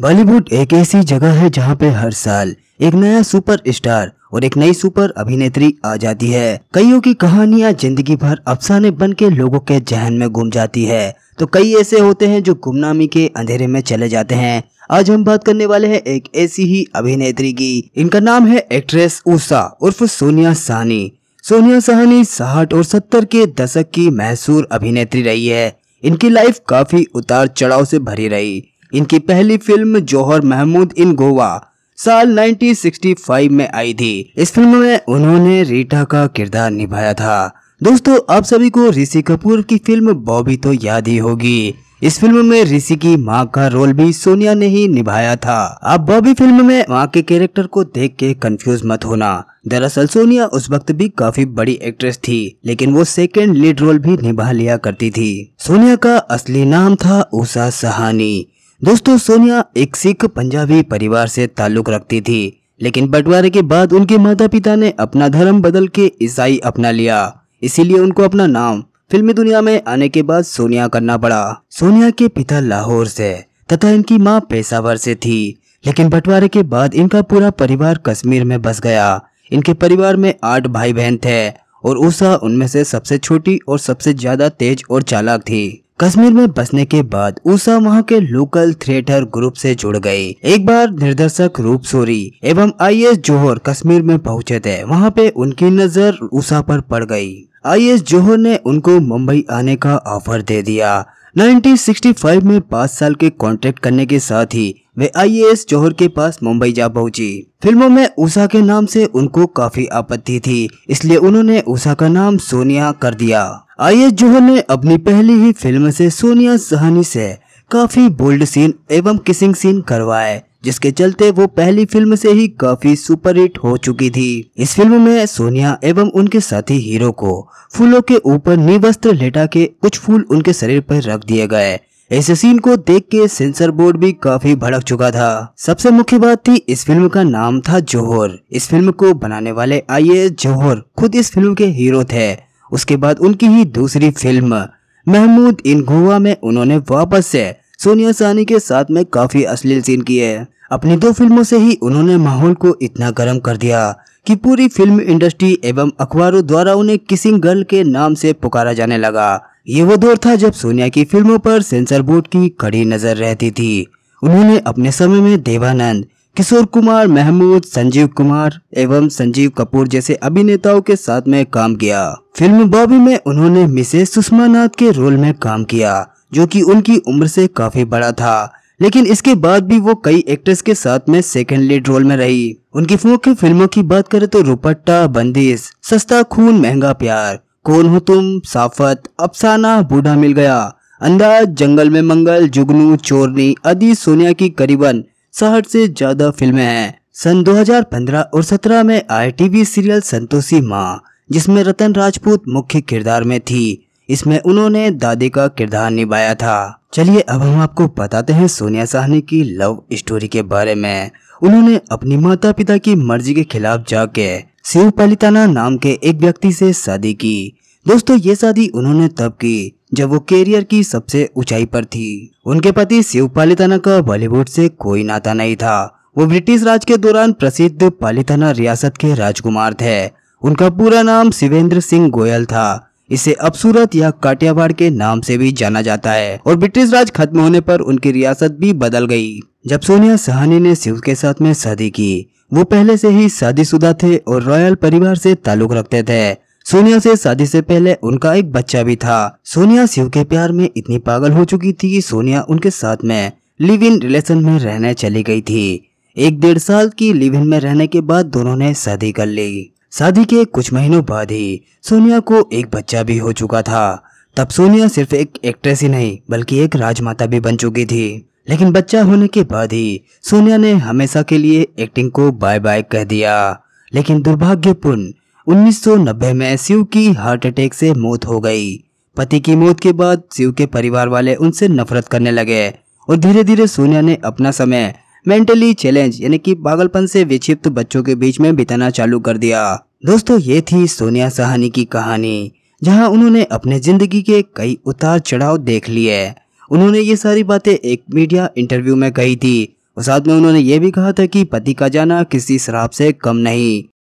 बॉलीवुड एक ऐसी जगह है जहाँ पे हर साल एक नया सुपरस्टार और एक नई सुपर अभिनेत्री आ जाती है कईयों की कहानियाँ जिंदगी भर अफसाने बन के लोगों के जहन में घूम जाती है तो कई ऐसे होते हैं जो गुमनामी के अंधेरे में चले जाते हैं आज हम बात करने वाले हैं एक ऐसी ही अभिनेत्री की इनका नाम है एक्ट्रेस उषा उर्फ सोनिया सहनी सोनिया सहनी साठ और सत्तर के दशक की मैसूर अभिनेत्री रही है इनकी लाइफ काफी उतार चढ़ाव से भरी रही इनकी पहली फिल्म जौहर महमूद इन गोवा साल 1965 में आई थी इस फिल्म में उन्होंने रीटा का किरदार निभाया था दोस्तों आप सभी को ऋषि कपूर की फिल्म बॉबी तो याद ही होगी इस फिल्म में ऋषि की माँ का रोल भी सोनिया ने ही निभाया था अब बॉबी फिल्म में माँ के कैरेक्टर को देख के कंफ्यूज मत होना दरअसल सोनिया उस वक्त भी काफी बड़ी एक्ट्रेस थी लेकिन वो सेकेंड लीड रोल भी निभा लिया करती थी सोनिया का असली नाम था उषा सहानी दोस्तों सोनिया एक सिख पंजाबी परिवार से ताल्लुक रखती थी लेकिन बंटवारे के बाद उनके माता पिता ने अपना धर्म बदल के ईसाई अपना लिया इसीलिए उनको अपना नाम फिल्मी दुनिया में आने के बाद सोनिया करना पड़ा सोनिया के पिता लाहौर से तथा इनकी माँ पेशावर से थी लेकिन बंटवारे के बाद इनका पूरा परिवार कश्मीर में बस गया इनके परिवार में आठ भाई बहन थे और उषा उनमें से सबसे छोटी और सबसे ज्यादा तेज और चालाक थी कश्मीर में बसने के बाद उषा वहाँ के लोकल थिएटर ग्रुप से जुड़ गई एक बार निर्देशक रूप सोरी एवं एस जोहर कश्मीर में पहुंचे थे वहाँ पे उनकी नजर उषा पर पड़ गई एस जोहर ने उनको मुंबई आने का ऑफर दे दिया 1965 में पाँच साल के कॉन्ट्रैक्ट करने के साथ ही वे आईएएस जौहर के पास मुंबई जा पहुंची फिल्मों में उषा के नाम से उनको काफी आपत्ति थी इसलिए उन्होंने उषा का नाम सोनिया कर दिया आई जौहर ने अपनी पहली ही फिल्म से सोनिया सहनी से काफी बोल्ड सीन एवं किसिंग सीन करवाए जिसके चलते वो पहली फिल्म से ही काफी सुपरहिट हो चुकी थी इस फिल्म में सोनिया एवं उनके साथी हीरो को फूलों के ऊपर निवस्त्र लेटा के कुछ फूल उनके शरीर पर रख दिए गए इस सीन को देख के सेंसर बोर्ड भी काफी भड़क चुका था सबसे मुख्य बात थी इस फिल्म का नाम था जौहर इस फिल्म को बनाने वाले आई ए जौहर खुद इस फिल्म के हीरो थे उसके बाद उनकी ही दूसरी फिल्म महमूद इन गोवा में उन्होंने वापस से सोनिया सानी के साथ में काफी अश्लील सीन किए अपनी दो फिल्मों से ही उन्होंने माहौल को इतना गर्म कर दिया कि पूरी फिल्म इंडस्ट्री एवं अखबारों द्वारा उन्हें किसिंग गर्ल के नाम से पुकारा जाने लगा ये वो दौर था जब सोनिया की फिल्मों पर सेंसर बोर्ड की कड़ी नजर रहती थी उन्होंने अपने समय में देवानंद किशोर कुमार महमूद संजीव कुमार एवं संजीव कपूर जैसे अभिनेताओं के साथ में काम किया फिल्म बॉबी में उन्होंने मिसेज सुषमा नाथ के रोल में काम किया जो कि उनकी उम्र से काफी बड़ा था लेकिन इसके बाद भी वो कई एक्ट्रेस के साथ में सेकेंड लीड रोल में रही उनकी मुख्य फिल्मों की बात करें तो रुपट्टा बंदिश सस्ता खून महंगा प्यार कौन हो तुम साफत अफसाना बूढ़ा मिल गया अंदाज जंगल में मंगल जुगनू चोरनी आदि सोनिया की करीबन साठ से ज्यादा फिल्में हैं सन 2015 और 17 में आई टीवी सीरियल संतोषी माँ जिसमें रतन राजपूत मुख्य किरदार में थी इसमें उन्होंने दादी का किरदार निभाया था चलिए अब हम आपको बताते हैं सोनिया साहनी की लव स्टोरी के बारे में उन्होंने अपनी माता पिता की मर्जी के खिलाफ जाके शिव पलिताना नाम के एक व्यक्ति से शादी की दोस्तों ये शादी उन्होंने तब की जब वो कैरियर की सबसे ऊंचाई पर थी उनके पति शिव पालिताना का बॉलीवुड से कोई नाता नहीं था वो ब्रिटिश राज के दौरान प्रसिद्ध पालिताना रियासत के राजकुमार थे उनका पूरा नाम शिवेंद्र सिंह गोयल था इसे अबसूरत या काटियावाड़ के नाम से भी जाना जाता है और ब्रिटिश राज खत्म होने पर उनकी रियासत भी बदल गई जब सोनिया सहानी ने शिव के साथ में शादी की वो पहले से ही शादीशुदा थे और रॉयल परिवार से ताल्लुक रखते थे सोनिया से शादी से पहले उनका एक बच्चा भी था सोनिया शिव के प्यार में इतनी पागल हो चुकी थी कि सोनिया उनके साथ में लिव इन रिलेशन में रहने चली गई थी एक डेढ़ साल की लिव इन में रहने के बाद दोनों ने शादी कर ली शादी के कुछ महीनों बाद ही सोनिया को एक बच्चा भी हो चुका था तब सोनिया सिर्फ एक एक्ट्रेस ही नहीं बल्कि एक राजमाता भी बन चुकी थी लेकिन बच्चा होने के बाद ही सोनिया ने हमेशा के लिए एक्टिंग को बाय बाय कह दिया लेकिन दुर्भाग्यपूर्ण 1990 में शिव की हार्ट अटैक से मौत हो गई पति की मौत के बाद शिव के परिवार वाले उनसे नफरत करने लगे और धीरे धीरे सोनिया ने अपना समय मेंटली चैलेंज यानी कि पागलपन से विक्षिप्त बच्चों के बीच में बिताना चालू कर दिया दोस्तों ये थी सोनिया सहानी की कहानी जहां उन्होंने अपने जिंदगी के कई उतार चढ़ाव देख लिए उन्होंने ये सारी बातें एक मीडिया इंटरव्यू में कही थी और साथ में उन्होंने ये भी कहा था कि पति का जाना किसी शराब से कम नहीं